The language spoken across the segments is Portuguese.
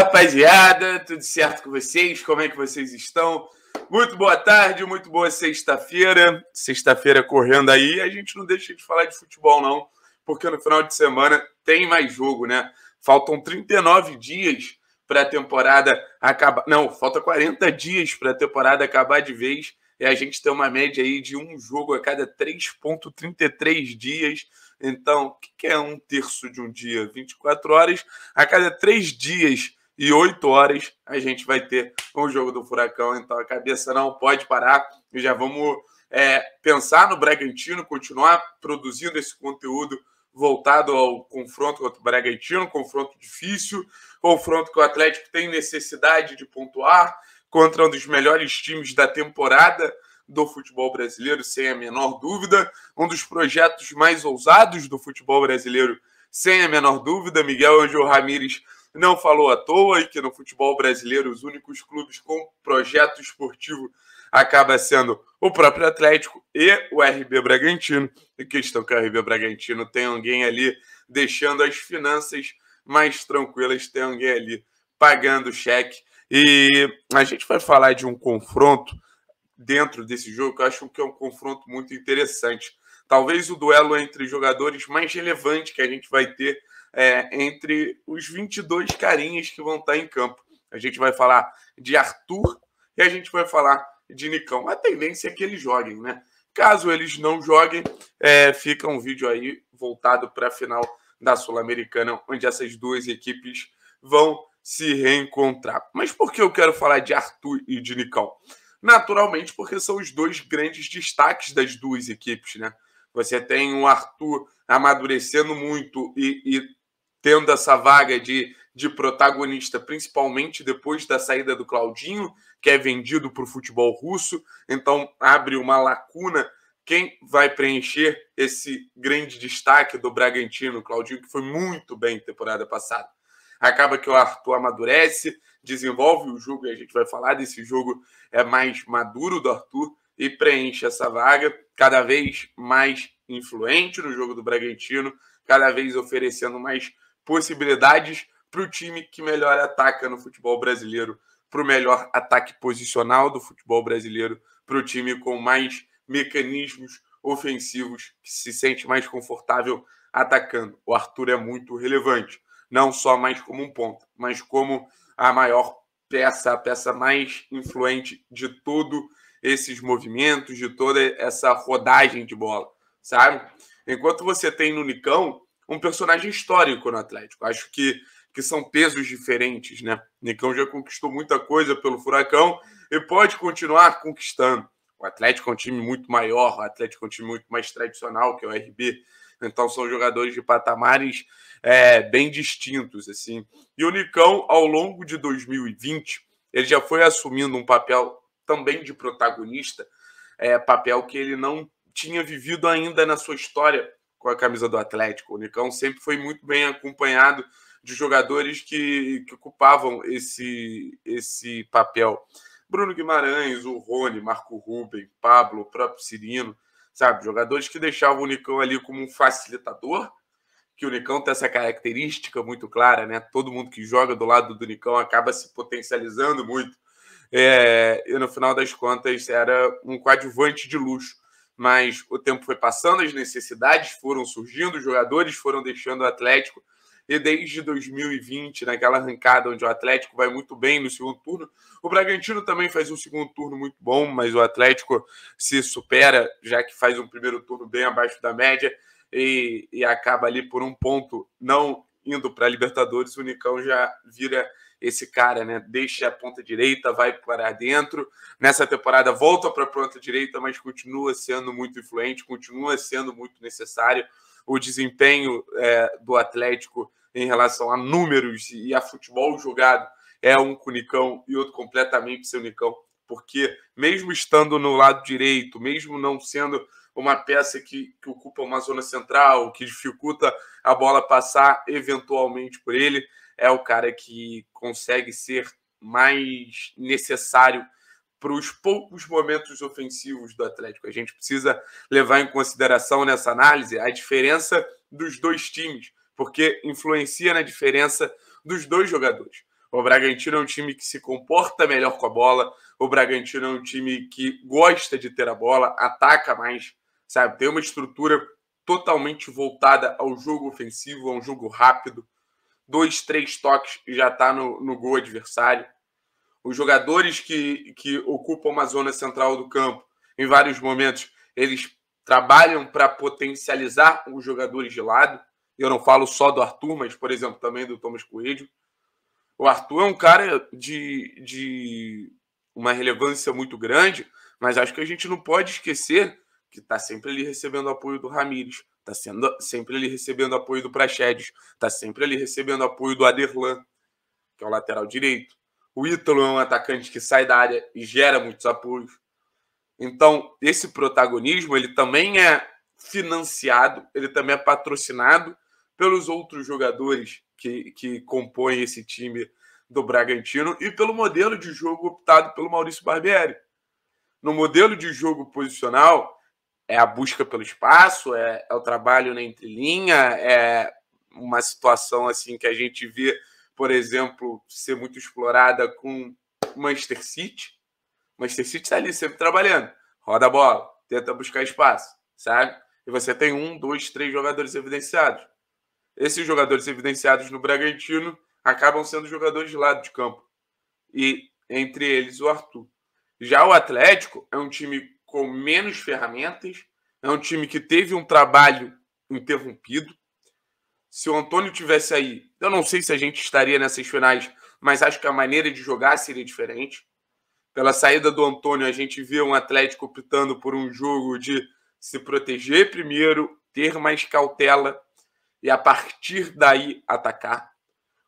rapaziada, tudo certo com vocês? Como é que vocês estão? Muito boa tarde, muito boa sexta-feira. Sexta-feira correndo aí, a gente não deixa de falar de futebol não, porque no final de semana tem mais jogo, né? Faltam 39 dias para a temporada acabar. Não, falta 40 dias para a temporada acabar de vez. E a gente tem uma média aí de um jogo a cada 3,33 dias. Então, o que é um terço de um dia? 24 horas. A cada três dias e 8 horas a gente vai ter o jogo do Furacão. Então a cabeça não pode parar. E já vamos é, pensar no Bragantino, continuar produzindo esse conteúdo voltado ao confronto contra o Bragantino, confronto difícil, confronto que o Atlético tem necessidade de pontuar contra um dos melhores times da temporada do futebol brasileiro, sem a menor dúvida, um dos projetos mais ousados do futebol brasileiro, sem a menor dúvida. Miguel Angel Ramírez não falou à toa e que no futebol brasileiro os únicos clubes com projeto esportivo acaba sendo o próprio Atlético e o RB Bragantino. A questão que o RB Bragantino tem alguém ali deixando as finanças mais tranquilas, tem alguém ali pagando cheque. E a gente vai falar de um confronto dentro desse jogo que eu acho que é um confronto muito interessante. Talvez o duelo entre jogadores mais relevante que a gente vai ter é, entre os 22 carinhas que vão estar em campo. A gente vai falar de Arthur e a gente vai falar de Nicão. A tendência é que eles joguem, né? Caso eles não joguem, é, fica um vídeo aí voltado para a final da Sul-Americana, onde essas duas equipes vão se reencontrar. Mas por que eu quero falar de Arthur e de Nicão? Naturalmente, porque são os dois grandes destaques das duas equipes, né? Você tem o Arthur amadurecendo muito e, e tendo essa vaga de, de protagonista, principalmente depois da saída do Claudinho, que é vendido para o futebol russo. Então, abre uma lacuna. Quem vai preencher esse grande destaque do Bragantino, Claudinho, que foi muito bem temporada passada? Acaba que o Arthur amadurece, desenvolve o jogo, e a gente vai falar desse jogo é mais maduro do Arthur e preenche essa vaga, cada vez mais influente no jogo do Bragantino, cada vez oferecendo mais possibilidades para o time que melhor ataca no futebol brasileiro, para o melhor ataque posicional do futebol brasileiro, para o time com mais mecanismos ofensivos, que se sente mais confortável atacando. O Arthur é muito relevante, não só mais como um ponto, mas como a maior peça, a peça mais influente de todo esses movimentos, de toda essa rodagem de bola, sabe? Enquanto você tem no Nicão um personagem histórico no Atlético. Acho que, que são pesos diferentes, né? Nicão já conquistou muita coisa pelo Furacão e pode continuar conquistando. O Atlético é um time muito maior, o Atlético é um time muito mais tradicional que é o RB. Então são jogadores de patamares é, bem distintos, assim. E o Nicão, ao longo de 2020, ele já foi assumindo um papel também de protagonista, é, papel que ele não tinha vivido ainda na sua história com a camisa do Atlético. O Nicão sempre foi muito bem acompanhado de jogadores que, que ocupavam esse, esse papel. Bruno Guimarães, o Rony, Marco Ruben, Pablo, o próprio Cirino, sabe? Jogadores que deixavam o Nicão ali como um facilitador, que o Nicão tem essa característica muito clara, né? Todo mundo que joga do lado do Nicão acaba se potencializando muito. É, e no final das contas era um coadjuvante de luxo mas o tempo foi passando, as necessidades foram surgindo, os jogadores foram deixando o Atlético. E desde 2020, naquela arrancada onde o Atlético vai muito bem no segundo turno, o Bragantino também faz um segundo turno muito bom, mas o Atlético se supera, já que faz um primeiro turno bem abaixo da média e, e acaba ali por um ponto não indo para a Libertadores. O Nicão já vira esse cara, né? Deixa a ponta direita, vai para dentro. Nessa temporada volta para a ponta direita, mas continua sendo muito influente, continua sendo muito necessário. O desempenho é, do Atlético em relação a números e a futebol jogado é um com o Nicão e outro completamente seu Nicão, porque mesmo estando no lado direito, mesmo não sendo uma peça que, que, ocupa uma zona central, que dificulta a bola passar eventualmente por ele é o cara que consegue ser mais necessário para os poucos momentos ofensivos do Atlético. A gente precisa levar em consideração nessa análise a diferença dos dois times, porque influencia na diferença dos dois jogadores. O Bragantino é um time que se comporta melhor com a bola, o Bragantino é um time que gosta de ter a bola, ataca mais, sabe? Tem uma estrutura totalmente voltada ao jogo ofensivo, a um jogo rápido dois, três toques e já está no, no gol adversário. Os jogadores que, que ocupam uma zona central do campo, em vários momentos, eles trabalham para potencializar os jogadores de lado. Eu não falo só do Arthur, mas, por exemplo, também do Thomas Coelho. O Arthur é um cara de, de uma relevância muito grande, mas acho que a gente não pode esquecer que está sempre ali recebendo apoio do Ramires, tá sendo, sempre ali recebendo apoio do Praxedes, tá sempre ali recebendo apoio do Aderlan, que é o lateral direito. O Ítalo é um atacante que sai da área e gera muitos apoios. Então, esse protagonismo, ele também é financiado, ele também é patrocinado pelos outros jogadores que, que compõem esse time do Bragantino e pelo modelo de jogo optado pelo Maurício Barbieri. No modelo de jogo posicional, é a busca pelo espaço, é, é o trabalho na entrelinha, é uma situação assim que a gente vê, por exemplo, ser muito explorada com Manchester City. Manchester City está ali sempre trabalhando, roda a bola, tenta buscar espaço, sabe? E você tem um, dois, três jogadores evidenciados. Esses jogadores evidenciados no Bragantino acabam sendo jogadores de lado de campo. E entre eles o Arthur. Já o Atlético é um time com menos ferramentas. É um time que teve um trabalho interrompido. Se o Antônio tivesse aí, eu não sei se a gente estaria nessas finais, mas acho que a maneira de jogar seria diferente. Pela saída do Antônio, a gente vê um Atlético optando por um jogo de se proteger primeiro, ter mais cautela e a partir daí atacar.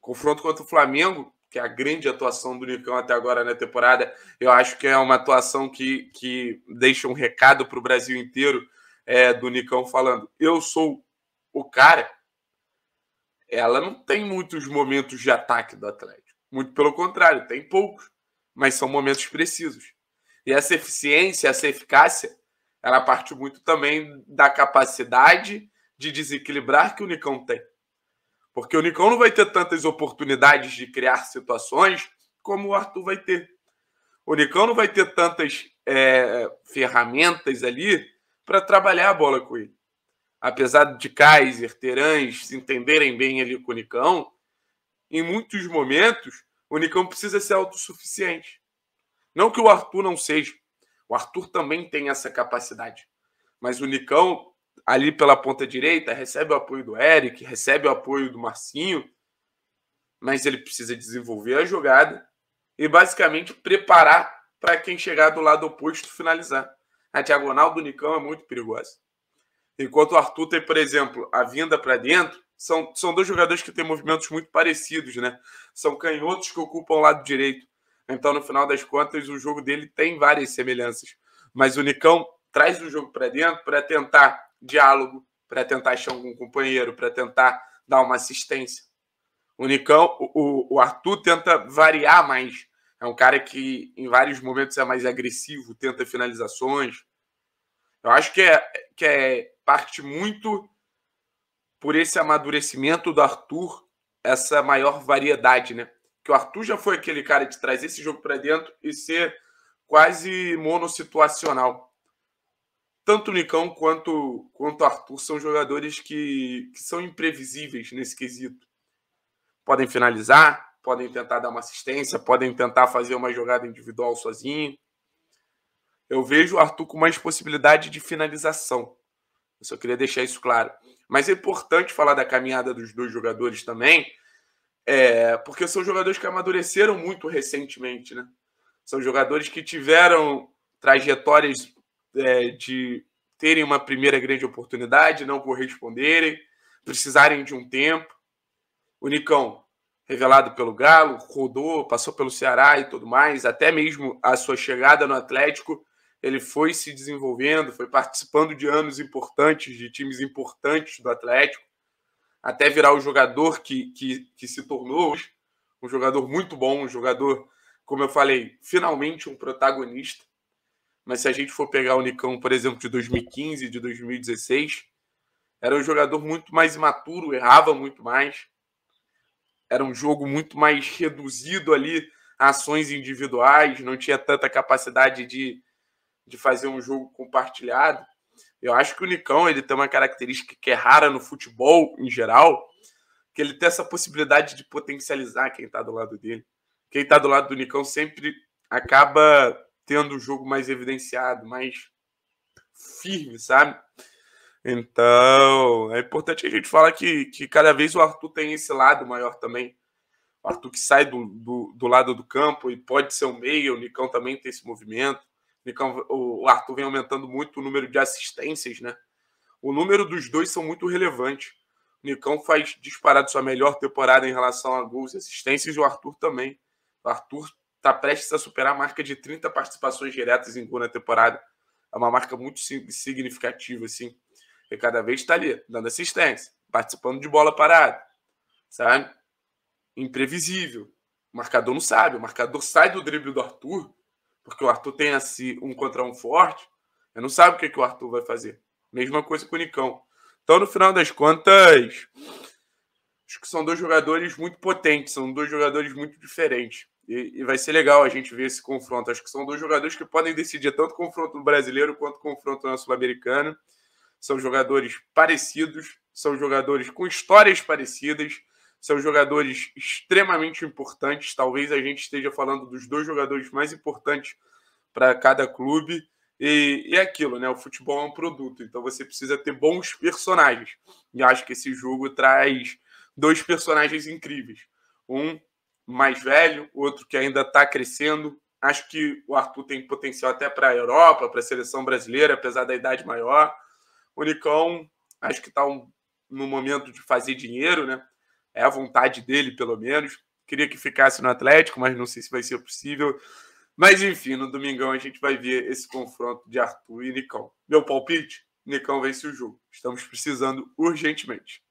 Confronto contra o Flamengo, que é a grande atuação do Nicão até agora na temporada. Eu acho que é uma atuação que, que deixa um recado para o Brasil inteiro é, do Nicão falando: eu sou o cara. Ela não tem muitos momentos de ataque do Atlético. Muito pelo contrário, tem poucos, mas são momentos precisos. E essa eficiência, essa eficácia, ela parte muito também da capacidade de desequilibrar que o Nicão tem. Porque o Nicão não vai ter tantas oportunidades de criar situações como o Arthur vai ter. O Nicão não vai ter tantas é, ferramentas ali para trabalhar a bola com ele. Apesar de Kaiser, Terãs se entenderem bem ali com o Nicão, em muitos momentos o Nicão precisa ser autossuficiente. Não que o Arthur não seja. O Arthur também tem essa capacidade. Mas o Nicão ali pela ponta direita, recebe o apoio do Eric, recebe o apoio do Marcinho, mas ele precisa desenvolver a jogada e basicamente preparar para quem chegar do lado oposto finalizar. A diagonal do Nicão é muito perigosa. Enquanto o Arthur tem, por exemplo, a vinda para dentro, são, são dois jogadores que têm movimentos muito parecidos, né? São canhotos que ocupam o lado direito. Então, no final das contas, o jogo dele tem várias semelhanças. Mas o Nicão traz o jogo para dentro para tentar diálogo, para tentar achar algum companheiro, para tentar dar uma assistência. O Nicão, o, o Arthur tenta variar mais. É um cara que em vários momentos é mais agressivo, tenta finalizações. Eu acho que é, que é parte muito por esse amadurecimento do Arthur, essa maior variedade, né? Que o Arthur já foi aquele cara de trazer esse jogo para dentro e ser quase monossituacional tanto o Nicão quanto, quanto o Arthur são jogadores que, que são imprevisíveis nesse quesito. Podem finalizar, podem tentar dar uma assistência, podem tentar fazer uma jogada individual sozinho. Eu vejo o Arthur com mais possibilidade de finalização. Eu só queria deixar isso claro. Mas é importante falar da caminhada dos dois jogadores também, é, porque são jogadores que amadureceram muito recentemente, né? São jogadores que tiveram trajetórias é, de terem uma primeira grande oportunidade, não corresponderem, precisarem de um tempo. O Nicão, revelado pelo Galo, rodou, passou pelo Ceará e tudo mais, até mesmo a sua chegada no Atlético, ele foi se desenvolvendo, foi participando de anos importantes, de times importantes do Atlético, até virar o jogador que, que, que se tornou um jogador muito bom, um jogador, como eu falei, finalmente um protagonista. Mas se a gente for pegar o Nicão, por exemplo, de 2015, de 2016, era um jogador muito mais imaturo, errava muito mais. Era um jogo muito mais reduzido ali a ações individuais, não tinha tanta capacidade de, de fazer um jogo compartilhado. Eu acho que o Nicão ele tem uma característica que é rara no futebol em geral, que ele tem essa possibilidade de potencializar quem está do lado dele. Quem está do lado do Nicão sempre acaba tendo o jogo mais evidenciado, mais firme, sabe? Então, é importante a gente falar que, que cada vez o Arthur tem esse lado maior também. O Arthur que sai do, do, do lado do campo e pode ser o um meio, o Nicão também tem esse movimento. O, Nicão, o Arthur vem aumentando muito o número de assistências, né? O número dos dois são muito relevantes. O Nicão faz disparado sua melhor temporada em relação a gols e assistências, e o Arthur também. O Arthur está prestes a superar a marca de 30 participações diretas em gol na temporada. É uma marca muito significativa, assim. E cada vez está ali, dando assistência, participando de bola parada, sabe? Imprevisível. O marcador não sabe. O marcador sai do drible do Arthur, porque o Arthur tem assim um contra um forte. Eu não sabe o que, que o Arthur vai fazer. Mesma coisa com o Nicão. Então, no final das contas, acho que são dois jogadores muito potentes, são dois jogadores muito diferentes. E, e, vai ser legal a gente ver esse confronto. Acho que são dois jogadores que podem decidir tanto confronto brasileiro quanto confronto sul-americano. São jogadores parecidos, são jogadores com histórias parecidas, são jogadores extremamente importantes. Talvez a gente esteja falando dos dois jogadores mais importantes para cada clube. E, e é aquilo, né? O futebol é um produto, então você precisa ter bons personagens. E acho que esse jogo traz dois personagens incríveis. Um mais velho, outro que ainda está crescendo. Acho que o Arthur tem potencial até para a Europa, para a seleção brasileira, apesar da idade maior. O Nicão, acho que está um, no momento de fazer dinheiro, né? É a vontade dele, pelo menos. Queria que ficasse no Atlético, mas não sei se vai ser possível. Mas enfim, no domingão a gente vai ver esse confronto de Arthur e Nicão. Meu palpite? Nicão vence o jogo. Estamos precisando urgentemente.